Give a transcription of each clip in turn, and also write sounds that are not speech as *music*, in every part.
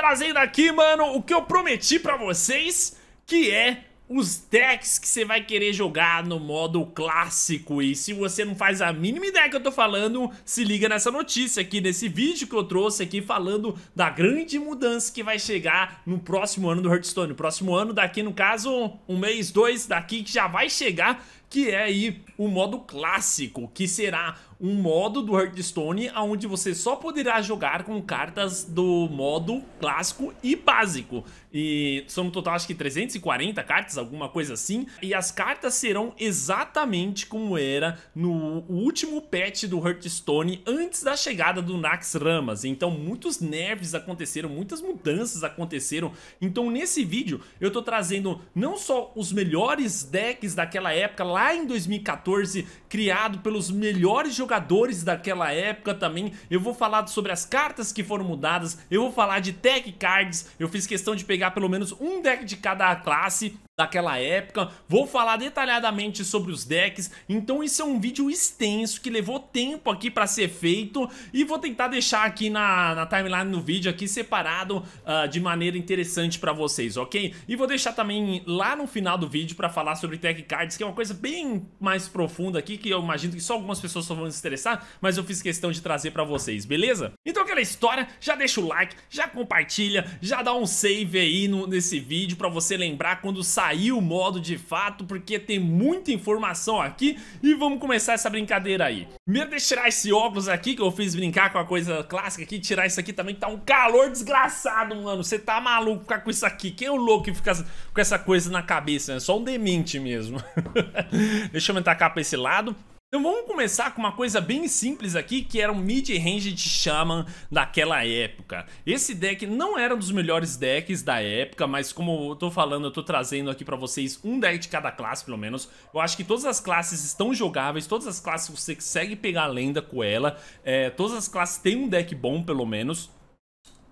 trazendo aqui, mano, o que eu prometi pra vocês, que é os decks que você vai querer jogar no modo clássico. E se você não faz a mínima ideia que eu tô falando, se liga nessa notícia aqui, nesse vídeo que eu trouxe aqui falando da grande mudança que vai chegar no próximo ano do Hearthstone. Próximo ano, daqui no caso, um mês, dois, daqui que já vai chegar que é aí o modo clássico, que será um modo do Hearthstone onde você só poderá jogar com cartas do modo clássico e básico. E são no total acho que 340 cartas, alguma coisa assim. E as cartas serão exatamente como era no último patch do Hearthstone antes da chegada do Nax Ramas. Então muitos nerfs aconteceram, muitas mudanças aconteceram. Então nesse vídeo eu tô trazendo não só os melhores decks daquela época lá lá em 2014, criado pelos melhores jogadores daquela época também. Eu vou falar sobre as cartas que foram mudadas, eu vou falar de tech cards, eu fiz questão de pegar pelo menos um deck de cada classe daquela época, vou falar detalhadamente sobre os decks, então isso é um vídeo extenso que levou tempo aqui para ser feito e vou tentar deixar aqui na, na timeline no vídeo aqui separado uh, de maneira interessante para vocês, ok? E vou deixar também lá no final do vídeo para falar sobre tech cards, que é uma coisa bem bem mais profunda aqui, que eu imagino que só algumas pessoas só vão se interessar, mas eu fiz questão de trazer pra vocês, beleza? Então aquela história, já deixa o like, já compartilha, já dá um save aí no, nesse vídeo pra você lembrar quando sair o modo de fato, porque tem muita informação aqui e vamos começar essa brincadeira aí. Primeiro deixa eu tirar esse óculos aqui, que eu fiz brincar com a coisa clássica aqui, tirar isso aqui também, que tá um calor desgraçado, mano, você tá maluco ficar com isso aqui, quem é o louco que fica com essa coisa na cabeça, né? Só um demente mesmo. *laughs* *laughs* Deixa eu aumentar a capa esse lado. Então vamos começar com uma coisa bem simples aqui, que era um mid-range de Shaman daquela época. Esse deck não era um dos melhores decks da época, mas como eu tô falando, eu tô trazendo aqui pra vocês um deck de cada classe, pelo menos. Eu acho que todas as classes estão jogáveis, todas as classes você consegue pegar a lenda com ela, é, todas as classes têm um deck bom, pelo menos.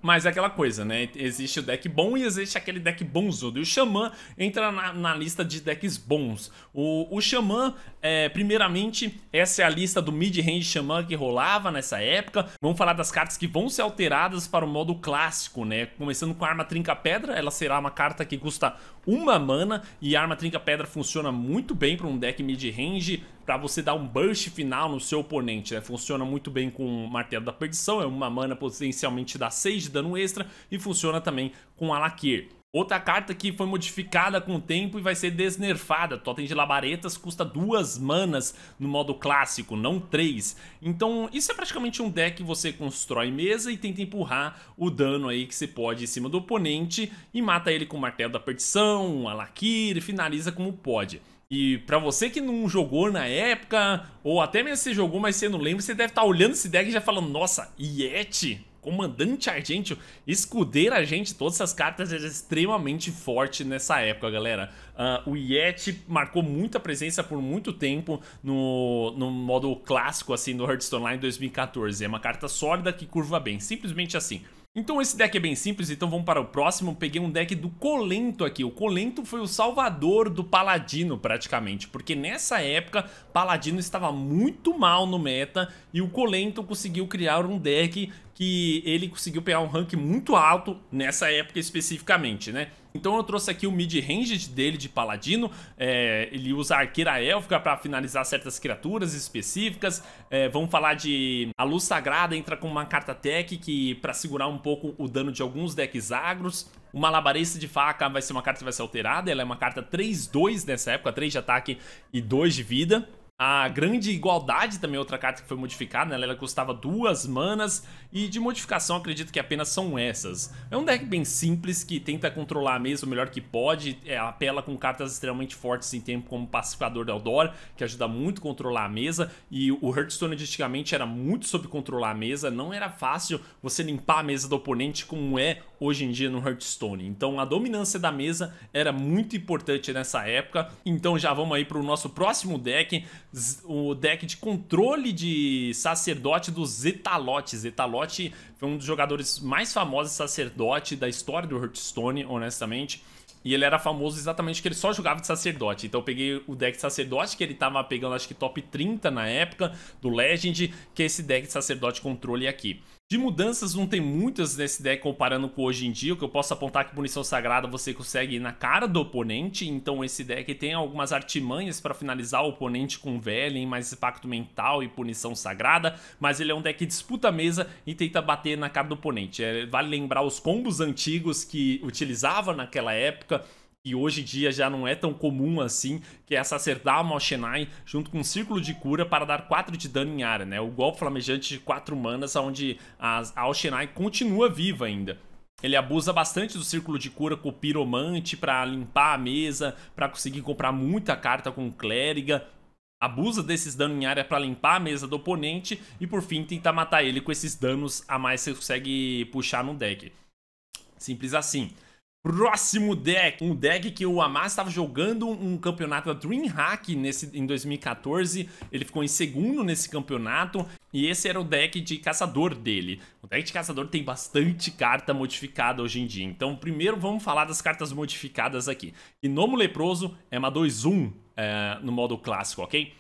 Mas é aquela coisa, né? Existe o deck bom e existe aquele deck bonzudo. E o Xamã entra na, na lista de decks bons. O, o Xamã, é, primeiramente, essa é a lista do mid-range Xamã que rolava nessa época. Vamos falar das cartas que vão ser alteradas para o modo clássico, né? Começando com a Arma Trinca Pedra, ela será uma carta que custa uma mana. E a Arma Trinca Pedra funciona muito bem para um deck mid-range para você dar um burst final no seu oponente. Né? Funciona muito bem com o Martelo da Perdição, é uma mana potencialmente dá 6 de dano extra e funciona também com Alakir. Outra carta que foi modificada com o tempo e vai ser desnerfada. Totem de Labaretas custa duas manas no modo clássico, não três. Então isso é praticamente um deck que você constrói mesa e tenta empurrar o dano aí que você pode em cima do oponente e mata ele com o Martelo da Perdição, um Alakir, finaliza como pode. E pra você que não jogou na época, ou até mesmo você jogou, mas você não lembra, você deve estar tá olhando esse deck e já falando, nossa, Yeti, Comandante Argentio, Escudeiro Argentio, todas essas cartas eram extremamente fortes nessa época, galera. Uh, o Yeti marcou muita presença por muito tempo no, no modo clássico, assim, do Hearthstone lá em 2014. É uma carta sólida que curva bem, simplesmente assim. Então esse deck é bem simples, então vamos para o próximo. Peguei um deck do Colento aqui. O Colento foi o salvador do Paladino, praticamente. Porque nessa época, Paladino estava muito mal no meta. E o Colento conseguiu criar um deck que ele conseguiu pegar um rank muito alto nessa época especificamente, né? Então eu trouxe aqui o mid-range dele de paladino, é, ele usa arqueira élfica para finalizar certas criaturas específicas, é, vamos falar de... A luz sagrada entra com uma carta tech que para segurar um pouco o dano de alguns decks agros, o Malabarista de Faca vai ser uma carta que vai ser alterada, ela é uma carta 3-2 nessa época, 3 de ataque e 2 de vida. A Grande Igualdade também é outra carta que foi modificada, né? ela custava duas manas e de modificação acredito que apenas são essas. É um deck bem simples que tenta controlar mesmo o melhor que pode, é, apela com cartas extremamente fortes em tempo como Pacificador de Eldor, que ajuda muito a controlar a mesa, e o Hearthstone antigamente era muito sobre controlar a mesa, não era fácil você limpar a mesa do oponente como é hoje em dia no Hearthstone. Então a dominância da mesa era muito importante nessa época. Então já vamos aí para o nosso próximo deck, o deck de controle de sacerdote do Zetalote. Zetalote foi um dos jogadores mais famosos sacerdote da história do Hearthstone, honestamente. E ele era famoso exatamente que ele só jogava de sacerdote. Então eu peguei o deck de sacerdote, que ele tava pegando acho que top 30 na época, do Legend, que é esse deck de sacerdote controle aqui. De mudanças não tem muitas nesse deck comparando com hoje em dia. O que eu posso apontar é que punição sagrada você consegue ir na cara do oponente. Então esse deck tem algumas artimanhas para finalizar o oponente com Velen, mais impacto mental e punição sagrada. Mas ele é um deck que disputa a mesa e tenta bater na cara do oponente. É, vale lembrar os combos antigos que utilizava naquela época que hoje em dia já não é tão comum assim, que é sacerdar Moshenai junto com um círculo de cura para dar 4 de dano em área, né? O golpe flamejante de 4 manas, onde a, a Moshenai continua viva ainda. Ele abusa bastante do círculo de cura com o piromante para limpar a mesa, para conseguir comprar muita carta com clériga, abusa desses danos em área para limpar a mesa do oponente e por fim tenta matar ele com esses danos a mais que você consegue puxar no deck. Simples assim. Próximo deck, um deck que o Amas estava jogando um campeonato da Dreamhack nesse, em 2014, ele ficou em segundo nesse campeonato e esse era o deck de caçador dele. O deck de caçador tem bastante carta modificada hoje em dia, então primeiro vamos falar das cartas modificadas aqui. Inomo Leproso é uma 2-1 é, no modo clássico, ok?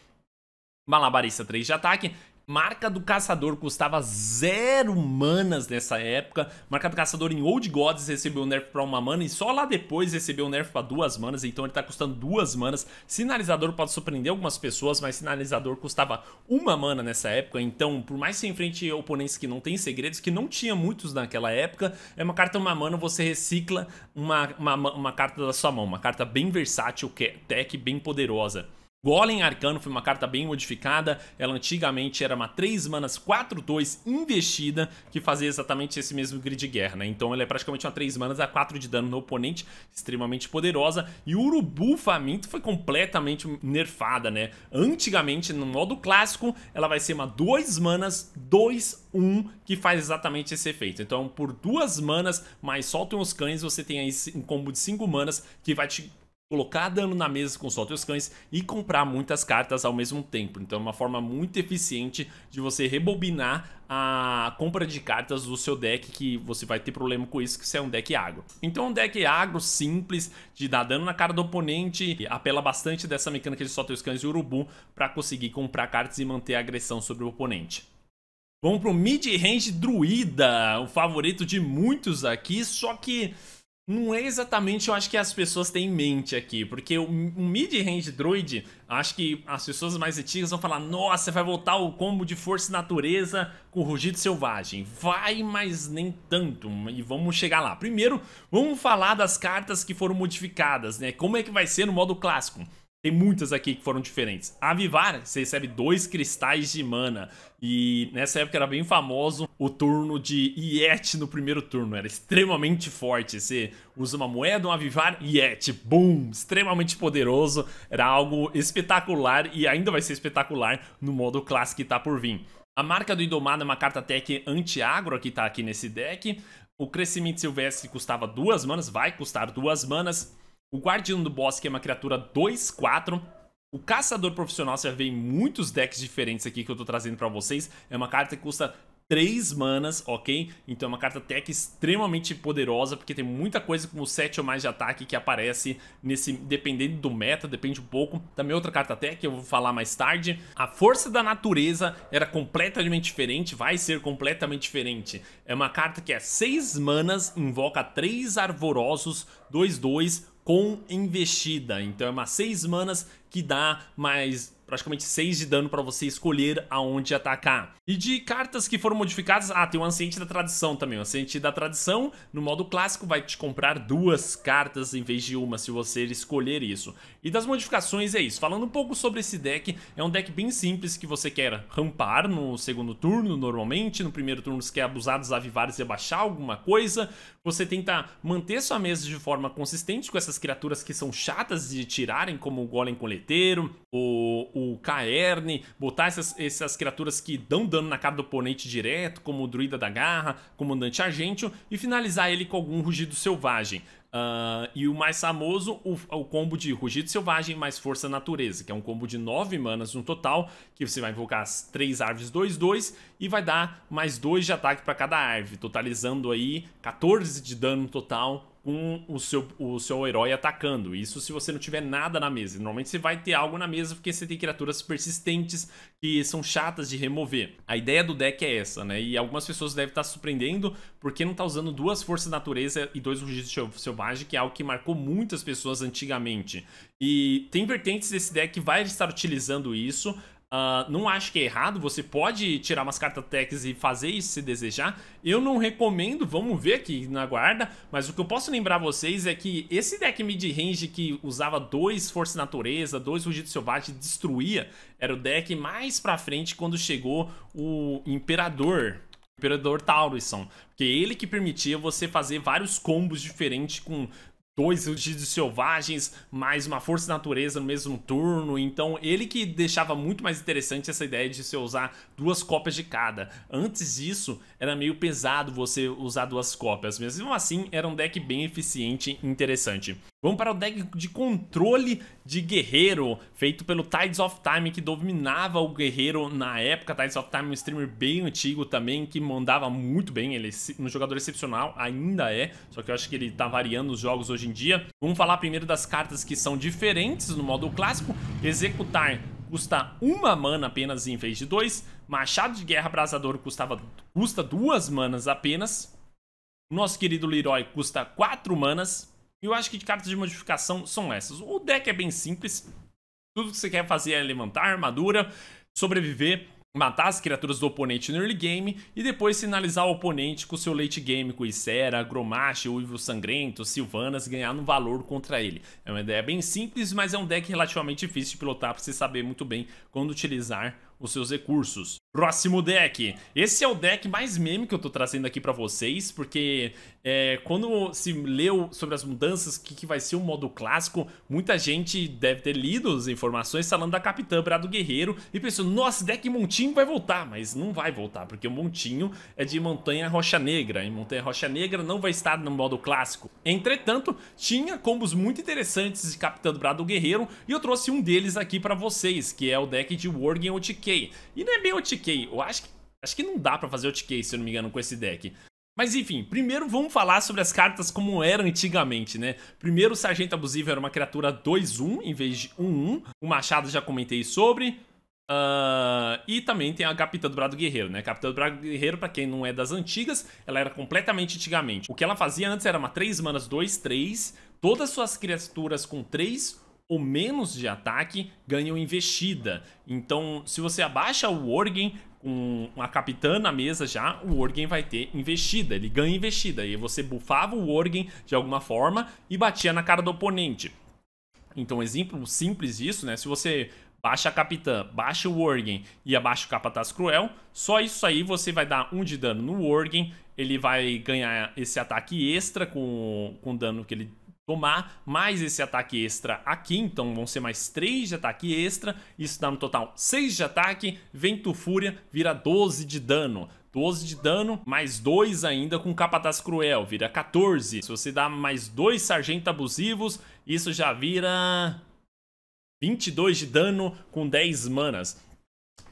Malabarista 3 de ataque, Marca do Caçador custava zero manas nessa época. Marca do Caçador em Old Gods recebeu um nerf pra uma mana e só lá depois recebeu um nerf pra duas manas, então ele tá custando duas manas. Sinalizador pode surpreender algumas pessoas, mas Sinalizador custava uma mana nessa época, então por mais que você enfrente oponentes que não tem segredos, que não tinha muitos naquela época, é uma carta uma mana, você recicla uma, uma, uma carta da sua mão, uma carta bem versátil, é tech, bem poderosa. Golem Arcano foi uma carta bem modificada, ela antigamente era uma 3 manas 4-2 investida, que fazia exatamente esse mesmo grid de guerra, né? Então ela é praticamente uma 3 manas a 4 de dano no oponente, extremamente poderosa, e o Urubu Faminto foi completamente nerfada, né? Antigamente, no modo clássico, ela vai ser uma 2 manas 2 1 que faz exatamente esse efeito. Então, por 2 manas, mais soltam os cães, você tem aí um combo de 5 manas que vai te colocar dano na mesa com solta os cães e comprar muitas cartas ao mesmo tempo. Então é uma forma muito eficiente de você rebobinar a compra de cartas do seu deck que você vai ter problema com isso, que você é um deck agro. Então um deck agro simples, de dar dano na cara do oponente, apela bastante dessa mecânica de solta os cães e urubu para conseguir comprar cartas e manter a agressão sobre o oponente. Vamos pro mid-range druida, o favorito de muitos aqui, só que não é exatamente, eu acho que as pessoas têm em mente aqui, porque o mid-range droid, acho que as pessoas mais antigas vão falar, nossa, vai voltar o combo de força e natureza com o rugido selvagem. Vai, mas nem tanto, e vamos chegar lá. Primeiro, vamos falar das cartas que foram modificadas, né? Como é que vai ser no modo clássico? Tem muitas aqui que foram diferentes. Avivar, você recebe dois cristais de mana. E nessa época era bem famoso o turno de Yet no primeiro turno. Era extremamente forte. Você usa uma moeda, um avivar, Yet, Boom! Extremamente poderoso. Era algo espetacular e ainda vai ser espetacular no modo clássico que tá por vir. A marca do Indomado é uma carta tech anti-agro que tá aqui nesse deck. O crescimento silvestre custava duas manas, vai custar duas manas. O Guardião do Bosque é uma criatura 2-4. O Caçador Profissional, você já vê em muitos decks diferentes aqui que eu tô trazendo pra vocês. É uma carta que custa 3 manas, ok? Então é uma carta tech extremamente poderosa, porque tem muita coisa como 7 ou mais de ataque que aparece nesse, dependendo do meta, depende um pouco. Também outra carta tech, eu vou falar mais tarde. A força da natureza era completamente diferente, vai ser completamente diferente. É uma carta que é 6 manas, invoca 3 arvorosos, 2-2, com investida. Então é umas 6 manas que dá mais praticamente 6 de dano para você escolher aonde atacar. E de cartas que foram modificadas, ah, tem o Anciente da Tradição também. O Anciente da Tradição, no modo clássico, vai te comprar duas cartas em vez de uma, se você escolher isso. E das modificações é isso. Falando um pouco sobre esse deck, é um deck bem simples que você quer rampar no segundo turno, normalmente. No primeiro turno você quer abusar dos avivares e abaixar alguma coisa. Você tenta manter sua mesa de forma consistente com essas criaturas que são chatas de tirarem, como o Golem Coleteiro, o o Caerne, botar essas, essas criaturas que dão dano na cara do oponente direto, como o Druida da Garra, Comandante Agentio, e finalizar ele com algum rugido selvagem. Uh, e o mais famoso, o, o, combo de Rugido Selvagem mais Força Natureza, que é um combo de 9 manas no total, que você vai invocar as 3 árvores 2, 2 e vai dar mais 2 de ataque para cada árvore, totalizando aí 14 de dano total com o seu, o seu herói atacando. Isso se você não tiver nada na mesa. Normalmente você vai ter algo na mesa porque você tem criaturas persistentes que são chatas de remover. A ideia do deck é essa, né? E algumas pessoas devem estar surpreendendo porque não está usando duas forças natureza e dois rugidos selvagem, que é algo que marcou muitas pessoas antigamente. E tem vertentes desse deck que vai estar utilizando isso. Uh, não acho que é errado, você pode tirar umas cartas techs e fazer isso se desejar. Eu não recomendo, vamos ver aqui na guarda, mas o que eu posso lembrar vocês é que esse deck mid-range que usava dois Força Natureza, dois Rugido Selvagem, destruía, era o deck mais pra frente quando chegou o Imperador, Imperador Taurisson, que é ele que permitia você fazer vários combos diferentes com dois Rugidos Selvagens, mais uma Força Natureza no mesmo turno. Então, ele que deixava muito mais interessante essa ideia de você usar duas cópias de cada. Antes disso, era meio pesado você usar duas cópias. Mesmo assim, era um deck bem eficiente e interessante. Vamos para o deck de controle de guerreiro, feito pelo Tides of Time, que dominava o guerreiro na época. Tides of Time é um streamer bem antigo também, que mandava muito bem. Ele é um jogador excepcional, ainda é, só que eu acho que ele está variando os jogos hoje em dia. Vamos falar primeiro das cartas que são diferentes no modo clássico. Executar custa uma mana apenas em vez de dois. Machado de Guerra Abrasador custava, custa duas manas apenas. Nosso querido Leroy custa quatro manas. E eu acho que de cartas de modificação são essas. O deck é bem simples. Tudo que você quer fazer é levantar armadura, sobreviver matar as criaturas do oponente no early game e depois sinalizar o oponente com seu late game com Isera, Gromache, Uivo Sangrento, Silvanas, ganhar no valor contra ele. É uma ideia bem simples, mas é um deck relativamente difícil de pilotar para você saber muito bem quando utilizar os seus recursos. Próximo deck. Esse é o deck mais meme que eu tô trazendo aqui pra vocês, porque é, quando se leu sobre as mudanças, que, que vai ser o um modo clássico, muita gente deve ter lido as informações falando da Capitã Brado Guerreiro e pensou, nossa, deck Montinho vai voltar, mas não vai voltar, porque o Montinho é de Montanha Rocha Negra, e Montanha Rocha Negra não vai estar no modo clássico. Entretanto, tinha combos muito interessantes de Capitã Brado Guerreiro, e eu trouxe um deles aqui pra vocês, que é o deck de Worgen OTK. E não é bem OTK, eu acho que, acho que não dá pra fazer OTK, se eu não me engano, com esse deck. Mas enfim, primeiro vamos falar sobre as cartas como eram antigamente, né? Primeiro, o Sargento Abusivo era uma criatura 2-1 em vez de 1-1. O Machado já comentei sobre. Uh, e também tem a Capitã do Brado Guerreiro, né? Capitã do Brado Guerreiro, pra quem não é das antigas, ela era completamente antigamente. O que ela fazia antes era uma 3 manas 2, 3. Todas suas criaturas com 3 ou menos de ataque ganham investida. Então, se você abaixa o Worgen com a capitã na mesa já, o Worgen vai ter investida, ele ganha investida. E você bufava o Worgen de alguma forma e batia na cara do oponente. Então, exemplo simples disso, né? Se você baixa a capitã, baixa o Worgen e abaixa o capataz cruel, só isso aí você vai dar um de dano no Worgen, ele vai ganhar esse ataque extra com, com o dano que ele tomar mais esse ataque extra aqui, então vão ser mais 3 de ataque extra, isso dá no total 6 de ataque, Vento Fúria vira 12 de dano. 12 de dano, mais 2 ainda com Capataz Cruel, vira 14. Se você dá mais 2 Sargentos Abusivos, isso já vira 22 de dano com 10 manas.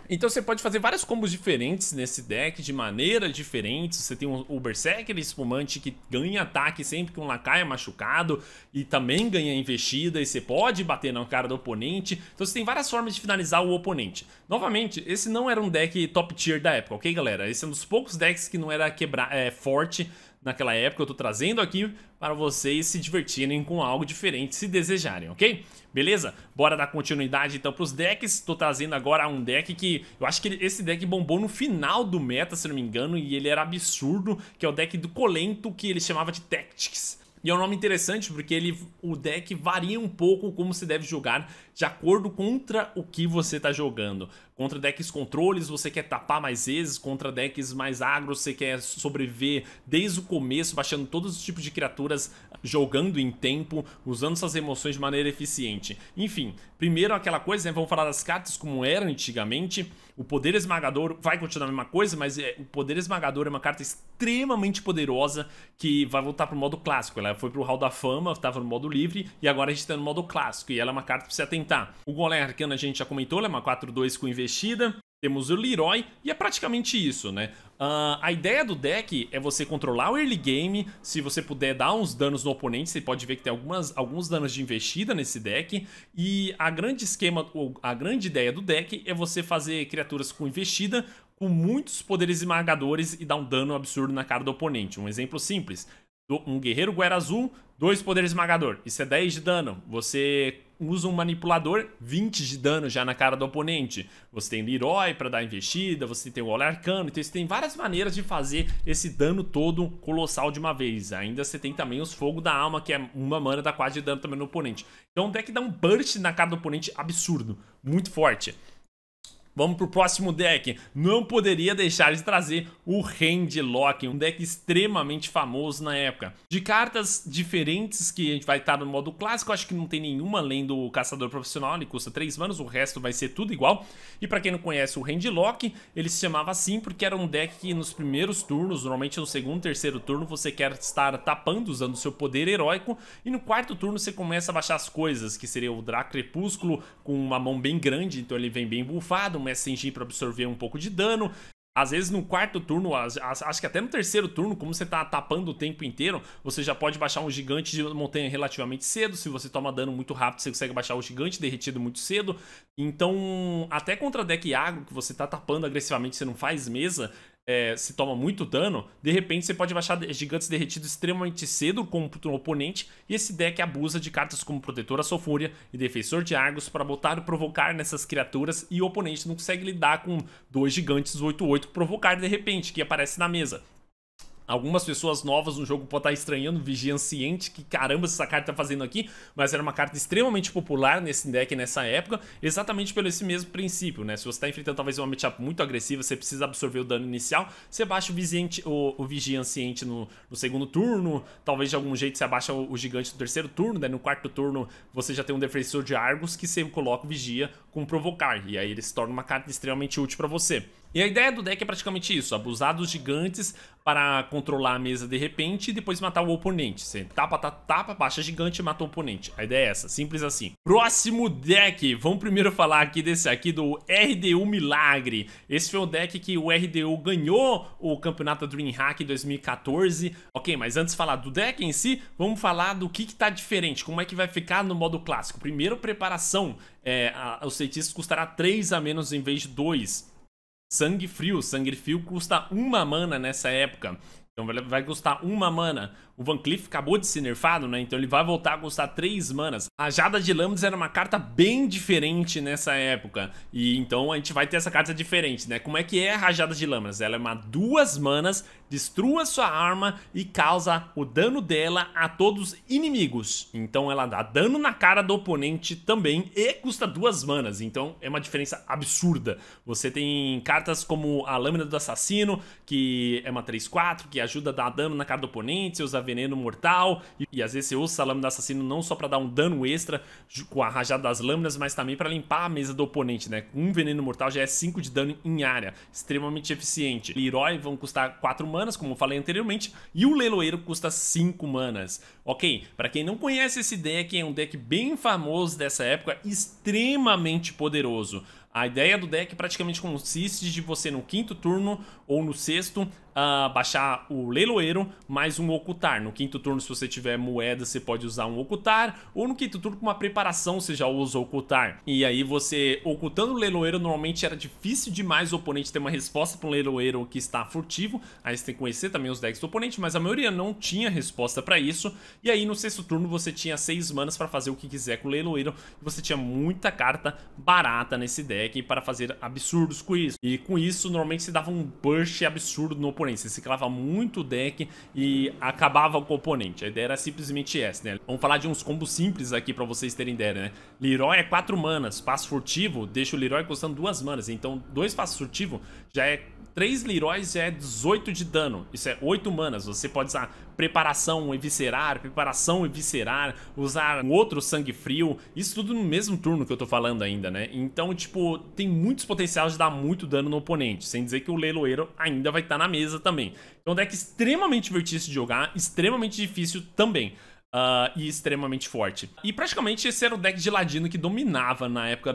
Então você pode fazer vários combos diferentes nesse deck, de maneiras diferentes. Você tem o Berserker Espumante que ganha ataque sempre que um Lakai é machucado e também ganha investida e você pode bater na cara do oponente. Então você tem várias formas de finalizar o oponente. Novamente, esse não era um deck top tier da época, ok galera? Esse é um dos poucos decks que não era quebrar, é, forte naquela época. Eu tô trazendo aqui para vocês se divertirem com algo diferente, se desejarem, ok? Beleza? Bora dar continuidade então pros decks. Tô trazendo agora um deck que... Eu acho que esse deck bombou no final do meta, se não me engano, e ele era absurdo, que é o deck do Colento, que ele chamava de Tactics. E é um nome interessante porque ele, o deck varia um pouco como se deve jogar de acordo contra o que você está jogando. Contra decks controles, você quer tapar mais vezes. Contra decks mais agro, você quer sobreviver desde o começo, baixando todos os tipos de criaturas, jogando em tempo, usando suas emoções de maneira eficiente. Enfim, primeiro aquela coisa, né? Vamos falar das cartas como era antigamente. O poder esmagador vai continuar a mesma coisa, mas é, o poder esmagador é uma carta extremamente poderosa que vai voltar pro modo clássico. Ela foi pro Hall da Fama, tava no modo livre, e agora a gente tá no modo clássico. E ela é uma carta pra você atentar. O Golem Arcana a gente já comentou, ela é uma 4-2 com investimento investida, temos o Leroy, e é praticamente isso, né? Uh, a ideia do deck é você controlar o early game, se você puder dar uns danos no oponente, você pode ver que tem algumas, alguns danos de investida nesse deck, e a grande esquema, a grande ideia do deck é você fazer criaturas com investida, com muitos poderes esmagadores e dar um dano absurdo na cara do oponente. Um exemplo simples, um guerreiro guerra azul, dois poderes esmagador, isso é 10 de dano, você usa um manipulador, 20 de dano já na cara do oponente. Você tem Leroy para dar investida, você tem o Olhar Arcano, então você tem várias maneiras de fazer esse dano todo colossal de uma vez. Ainda você tem também os Fogo da Alma, que é uma mana dá quase de dano também no oponente. Então o deck dá um burst na cara do oponente absurdo, muito forte. Vamos pro próximo deck. Não poderia deixar de trazer o Handlock, um deck extremamente famoso na época. De cartas diferentes que a gente vai estar no modo clássico, acho que não tem nenhuma além do Caçador Profissional, ele custa 3 manos, o resto vai ser tudo igual. E para quem não conhece o Handlock, ele se chamava assim porque era um deck que nos primeiros turnos, normalmente no segundo, terceiro turno, você quer estar tapando usando seu poder heróico e no quarto turno você começa a baixar as coisas, que seria o Drá Crepúsculo com uma mão bem grande, então ele vem bem bufado, começa a para absorver um pouco de dano. Às vezes no quarto turno, acho que até no terceiro turno, como você tá tapando o tempo inteiro, você já pode baixar um gigante de montanha relativamente cedo. Se você toma dano muito rápido, você consegue baixar o gigante derretido muito cedo. Então, até contra deck agro, que você tá tapando agressivamente, você não faz mesa, é, se toma muito dano, de repente você pode baixar gigantes derretidos extremamente cedo contra um oponente, e esse deck abusa de cartas como Protetora Sulfúria e Defensor de Argos para botar e provocar nessas criaturas, e o oponente não consegue lidar com dois gigantes 8-8 provocar de repente, que aparece na mesa. Algumas pessoas novas no jogo podem estar estranhando Vigianciente, que caramba essa carta está fazendo aqui, mas era uma carta extremamente popular nesse deck nessa época, exatamente pelo esse mesmo princípio, né? Se você está enfrentando talvez uma matchup muito agressiva, você precisa absorver o dano inicial, você baixa o, Viziente, o, o Vigianciente no, no, segundo turno, talvez de algum jeito você abaixa o, o, Gigante no terceiro turno, né? No quarto turno você já tem um Defensor de Argos que você coloca o Vigia com Provocar, e aí ele se torna uma carta extremamente útil para você. E a ideia do deck é praticamente isso, abusar dos gigantes para controlar a mesa de repente e depois matar o oponente. Você tapa, tapa, tapa, baixa gigante e mata o oponente. A ideia é essa, simples assim. Próximo deck, vamos primeiro falar aqui desse aqui do RDU Milagre. Esse foi o deck que o RDU ganhou o campeonato Dreamhack 2014. Ok, mas antes de falar do deck em si, vamos falar do que está diferente, como é que vai ficar no modo clássico. Primeiro, preparação. É, a, os feitiços custará 3 a menos em vez de 2. Sangue Frio. Sangue Frio custa uma mana nessa época. Então vai custar uma mana. O Van Cleef acabou de ser nerfado, né? Então ele vai voltar a custar três manas. A Jada de Lambs era uma carta bem diferente nessa época. E então a gente vai ter essa carta diferente, né? Como é que é a Jada de Lambs? Ela é uma duas manas, destrua sua arma e causa o dano dela a todos inimigos. Então ela dá dano na cara do oponente também e custa duas manas. Então é uma diferença absurda. Você tem cartas como a Lâmina do Assassino, que é uma 3-4, que é ajuda a dar dano na cara do oponente, você usa veneno mortal e, e às vezes você usa a lâmina assassino não só para dar um dano extra com a rajada das lâminas, mas também para limpar a mesa do oponente, né? Um veneno mortal já é 5 de dano em área, extremamente eficiente. o herói vão custar 4 manas, como eu falei anteriormente, e o Leloeiro custa 5 manas. Ok, para quem não conhece esse deck, é um deck bem famoso dessa época, extremamente poderoso. A ideia do deck é praticamente consiste de você no quinto turno ou no sexto uh, baixar o leiloeiro mais um ocultar. No quinto turno, se você tiver moeda, você pode usar um ocultar. Ou no quinto turno, com uma preparação, você já usa ocultar. E aí você, ocultando o leiloeiro, normalmente era difícil demais o oponente ter uma resposta para um leiloeiro que está furtivo. Aí você tem que conhecer também os decks do oponente, mas a maioria não tinha resposta para isso. E aí no sexto turno você tinha seis manas para fazer o que quiser com o leiloeiro. E você tinha muita carta barata nesse deck deck para fazer absurdos com isso. E com isso, normalmente se dava um burst absurdo no oponente. Você ciclava muito o deck e acabava com o oponente. A ideia era simplesmente essa, né? Vamos falar de uns combos simples aqui para vocês terem ideia, né? Leroy é 4 manas, passo furtivo deixa o Leroy custando 2 manas. Então, 2 passos furtivo já é 3 Leroys já é 18 de dano. Isso é 8 manas. Você pode usar preparação, eviscerar, preparação, eviscerar, usar um outro sangue frio. Isso tudo no mesmo turno que eu tô falando ainda, né? Então, tipo, tem muitos potenciais de dar muito dano no oponente, sem dizer que o Leiloeiro ainda vai estar tá na mesa também. Então, é um deck extremamente divertido de jogar, extremamente difícil também. Uh, e extremamente forte. E praticamente esse era o deck de Ladino que dominava na época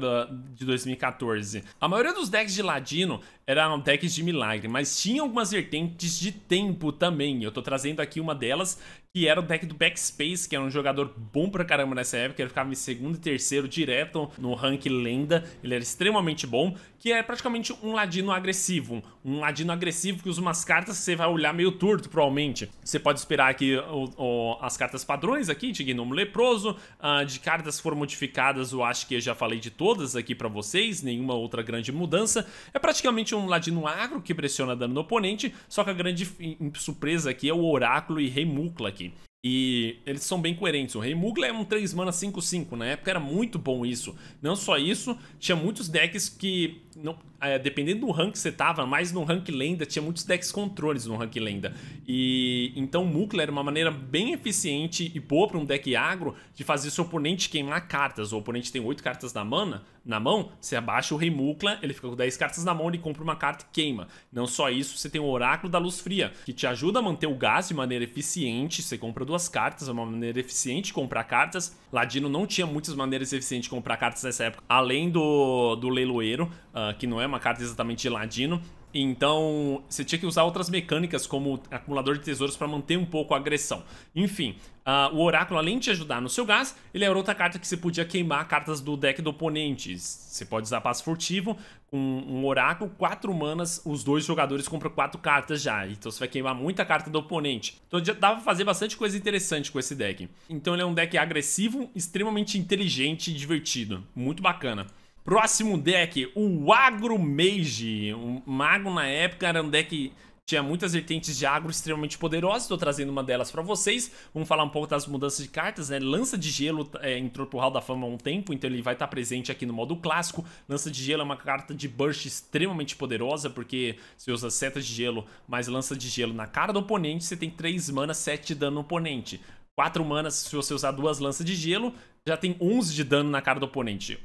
de 2014. A maioria dos decks de Ladino eram decks de milagre, mas tinha algumas vertentes de tempo também. Eu tô trazendo aqui uma delas, que era o deck do Backspace, que era um jogador bom pra caramba nessa época, ele ficava em segundo e terceiro direto no rank lenda, ele era extremamente bom, que é praticamente um ladino agressivo, um ladino agressivo que usa umas cartas que você vai olhar meio torto, provavelmente. Você pode esperar que o, o, as cartas padrões aqui, de Gnomo Leproso, uh, de cartas que foram modificadas, eu acho que eu já falei de todas aqui pra vocês, nenhuma outra grande mudança, é praticamente um ladino agro que pressiona dano no oponente, só que a grande surpresa aqui é o Oráculo e Mukla aqui. E eles são bem coerentes. O Rei Mugla é um 3 mana 5-5. Na época era muito bom isso. Não só isso, tinha muitos decks que não, é, dependendo do rank que você tava, mas no rank lenda, tinha muitos decks controles no rank lenda. E então Mukla era uma maneira bem eficiente e boa para um deck agro de fazer seu oponente queimar cartas. O oponente tem 8 cartas na mana, na mão, você abaixa o Rei Mukla, ele fica com 10 cartas na mão, ele compra uma carta e queima. Não só isso, você tem o Oráculo da Luz Fria, que te ajuda a manter o gás de maneira eficiente, você compra duas cartas, é uma maneira eficiente de comprar cartas. Ladino não tinha muitas maneiras eficientes de comprar cartas nessa época, além do, do leiloeiro, uh, que não é uma carta exatamente de ladino. Então, você tinha que usar outras mecânicas, como acumulador de tesouros, para manter um pouco a agressão. Enfim, uh, o Oráculo, além de te ajudar no seu gás, ele era outra carta que você podia queimar cartas do deck do oponente. Você pode usar Passo Furtivo, com um, um Oráculo, quatro manas, os dois jogadores compram quatro cartas já. Então, você vai queimar muita carta do oponente. Então, dava pra fazer bastante coisa interessante com esse deck. Então, ele é um deck agressivo, extremamente inteligente e divertido. Muito bacana. Próximo deck, o Agro Mage. O Mago na época era um deck tinha muitas vertentes de agro extremamente poderosas, estou trazendo uma delas para vocês. Vamos falar um pouco das mudanças de cartas, né? Lança de Gelo é, entrou pro Hall da Fama há um tempo, então ele vai estar tá presente aqui no modo clássico. Lança de Gelo é uma carta de burst extremamente poderosa, porque você usa seta de gelo mais lança de gelo na cara do oponente, você tem 3 manas, 7 de dano no oponente. 4 manas, se você usar duas lanças de gelo, já tem 11 de dano na cara do oponente.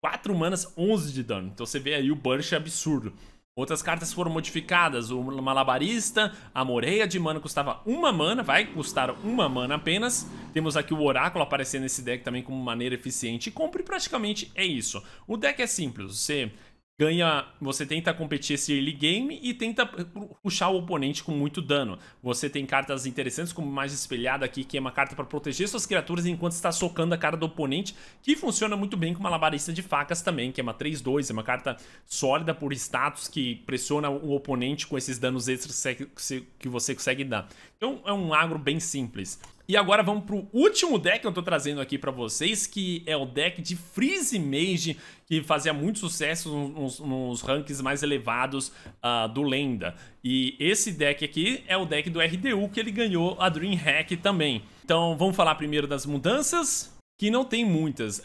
4 manas, 11 de dano. Então você vê aí o burst absurdo. Outras cartas foram modificadas, o Malabarista, a Moreia de Mana custava uma mana, vai custar uma mana apenas. Temos aqui o Oráculo aparecendo nesse deck também como maneira eficiente e compre, praticamente é isso. O deck é simples, você ganha, você tenta competir esse early game e tenta puxar o oponente com muito dano. Você tem cartas interessantes, como mais espelhada aqui, que é uma carta para proteger suas criaturas enquanto está socando a cara do oponente, que funciona muito bem com uma labarista de facas também, que é uma 3-2, é uma carta sólida por status que pressiona o oponente com esses danos extras que você consegue dar. Então é um agro bem simples. E agora vamos pro último deck que eu tô trazendo aqui para vocês, que é o deck de Freeze Mage que fazia muito sucesso nos, nos rankings mais elevados uh, do Lenda. E esse deck aqui é o deck do RDU que ele ganhou a Dream Hack também. Então vamos falar primeiro das mudanças que não tem muitas. Uh,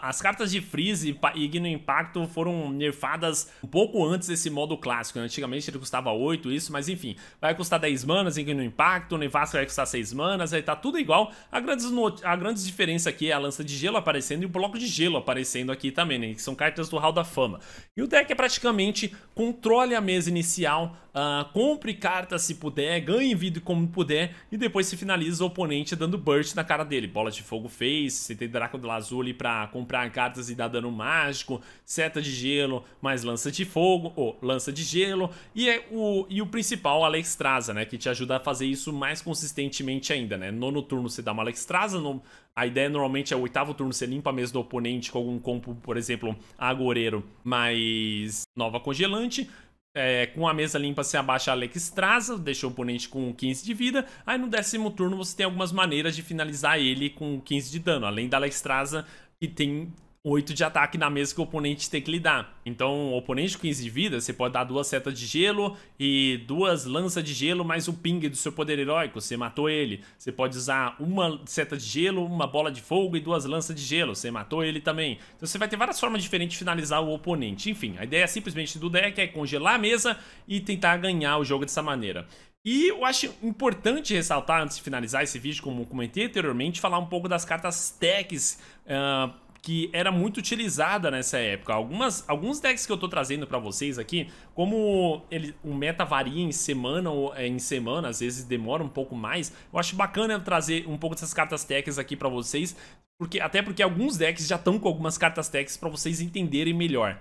as cartas de freeze e Igno Impacto foram nerfadas um pouco antes desse modo clássico. Né? Antigamente ele custava 8, isso, mas enfim. Vai custar 10 manas, Igno Impacto, Nevasca vai custar 6 manas, aí tá tudo igual. A grande a diferença aqui é a lança de gelo aparecendo e o bloco de gelo aparecendo aqui também, né? Que são cartas do Hall da Fama. E o deck é praticamente controle a mesa inicial, uh, compre cartas se puder, ganhe vida como puder, e depois se finaliza o oponente dando burst na cara dele. Bola de fogo fez, você tem do Azul ali pra comprar cartas e dar dano mágico, seta de gelo, mais lança de fogo, ou lança de gelo. E, é o, e o principal, a Alexstrasza, né? Que te ajuda a fazer isso mais consistentemente ainda, né? Nono turno você dá uma Alexstrasza, no, a ideia normalmente é o oitavo turno você limpa a mesa do oponente com algum compo, por exemplo, Agoreiro mais Nova Congelante. É, com a mesa limpa você abaixa a Alex Traza, deixa o oponente com 15 de vida. Aí no décimo turno você tem algumas maneiras de finalizar ele com 15 de dano. Além da Alex Traza, que tem 8 de ataque na mesa que o oponente tem que lidar. Então, o oponente com 15 de vida, você pode dar duas setas de gelo e duas lanças de gelo mais um ping do seu poder heróico, você matou ele. Você pode usar uma seta de gelo, uma bola de fogo e duas lanças de gelo, você matou ele também. Então você vai ter várias formas diferentes de finalizar o oponente. Enfim, a ideia simplesmente do deck é congelar a mesa e tentar ganhar o jogo dessa maneira. E eu acho importante ressaltar, antes de finalizar esse vídeo, como comentei anteriormente, falar um pouco das cartas techs uh, que era muito utilizada nessa época. Algumas, alguns decks que eu tô trazendo para vocês aqui, como ele, o meta varia em semana ou é, em semana, às vezes demora um pouco mais, eu acho bacana trazer um pouco dessas cartas técnicas aqui para vocês, porque até porque alguns decks já estão com algumas cartas técnicas para vocês entenderem melhor.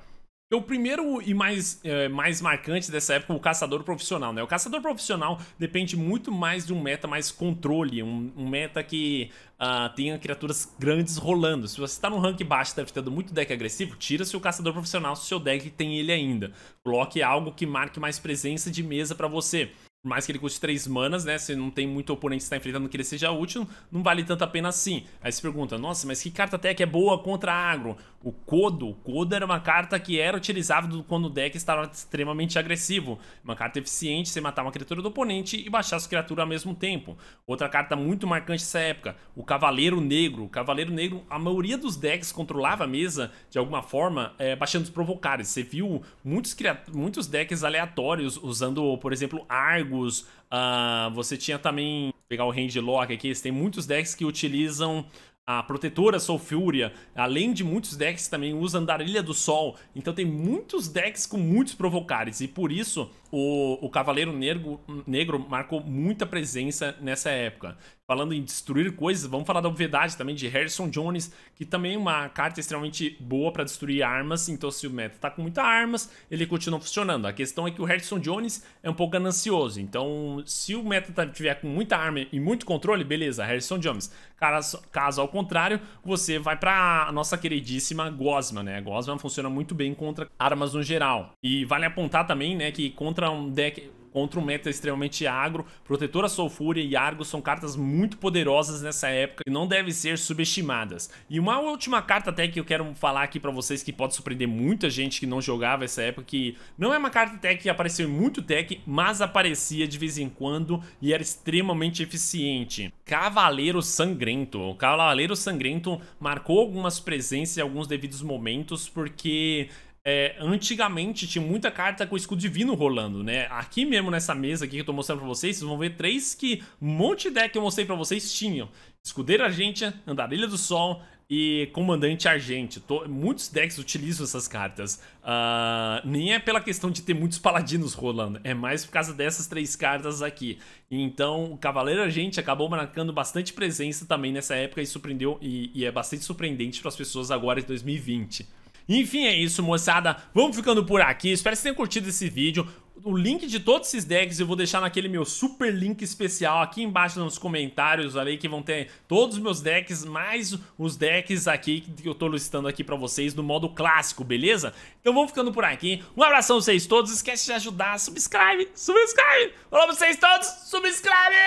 Então, o primeiro e mais, é, mais marcante dessa época, é o caçador profissional, né? O caçador profissional depende muito mais de um meta mais controle, um, um meta que uh, tenha criaturas grandes rolando. Se você está num rank baixo e tá enfrentando muito deck agressivo, tira-se o caçador profissional se o seu deck tem ele ainda. Coloque algo que marque mais presença de mesa para você. Por mais que ele custe 3 manas, né? Se não tem muito oponente que está enfrentando que ele seja útil, não vale tanto a pena assim. Aí se pergunta, nossa, mas que carta tech é boa contra agro? O Kodo. O Kodo era uma carta que era utilizável quando o deck estava extremamente agressivo. Uma carta eficiente, você matar uma criatura do oponente e baixar sua criatura ao mesmo tempo. Outra carta muito marcante dessa época, o Cavaleiro Negro. O Cavaleiro Negro, a maioria dos decks controlava a mesa, de alguma forma, é, baixando os provocares. Você viu muitos, muitos decks aleatórios usando, por exemplo, Argo Uh, você tinha também. Vou pegar o Lock aqui. Você tem muitos decks que utilizam a protetora Sulfúria, além de muitos decks também usam Andarilha do Sol, então tem muitos decks com muitos provocares, e por isso o, o Cavaleiro Negro, Negro marcou muita presença nessa época falando em destruir coisas, vamos falar da obviedade também de Harrison Jones, que também é uma carta extremamente boa para destruir armas. Então, se o meta tá com muitas armas, ele continua funcionando. A questão é que o Harrison Jones é um pouco ganancioso. Então, se o meta tá, tiver com muita arma e muito controle, beleza, Harrison Jones. Caso, ao contrário, você vai para a nossa queridíssima Gosma, né? A Gosma funciona muito bem contra armas no geral. E vale apontar também, né, que contra um deck contra um meta extremamente agro. Protetora Solfúria e Argo são cartas muito poderosas nessa época e não devem ser subestimadas. E uma última carta até que eu quero falar aqui pra vocês que pode surpreender muita gente que não jogava essa época, que não é uma carta tech que apareceu em muito tech, mas aparecia de vez em quando e era extremamente eficiente. Cavaleiro Sangrento. O Cavaleiro Sangrento marcou algumas presenças em alguns devidos momentos, porque é, antigamente tinha muita carta com escudo divino rolando, né? Aqui mesmo nessa mesa aqui que eu tô mostrando pra vocês, vocês vão ver três que um monte de deck que eu mostrei pra vocês tinham. escudeiro Argentia, Andarilha do Sol e Comandante Argente. Tô, muitos decks utilizam essas cartas. Uh, nem é pela questão de ter muitos paladinos rolando, é mais por causa dessas três cartas aqui. Então, o Cavaleiro Argente acabou marcando bastante presença também nessa época e surpreendeu e, e é bastante surpreendente para as pessoas agora em 2020. Enfim, é isso, moçada. Vamos ficando por aqui. Espero que vocês tenham curtido esse vídeo. O link de todos esses decks eu vou deixar naquele meu super link especial aqui embaixo nos comentários ali que vão ter todos os meus decks, mais os decks aqui que eu tô listando aqui pra vocês do modo clássico, beleza? Então vamos ficando por aqui. Um abração pra vocês todos, esquece de ajudar, subscribe, subscribe! Falou pra vocês todos, subscribe!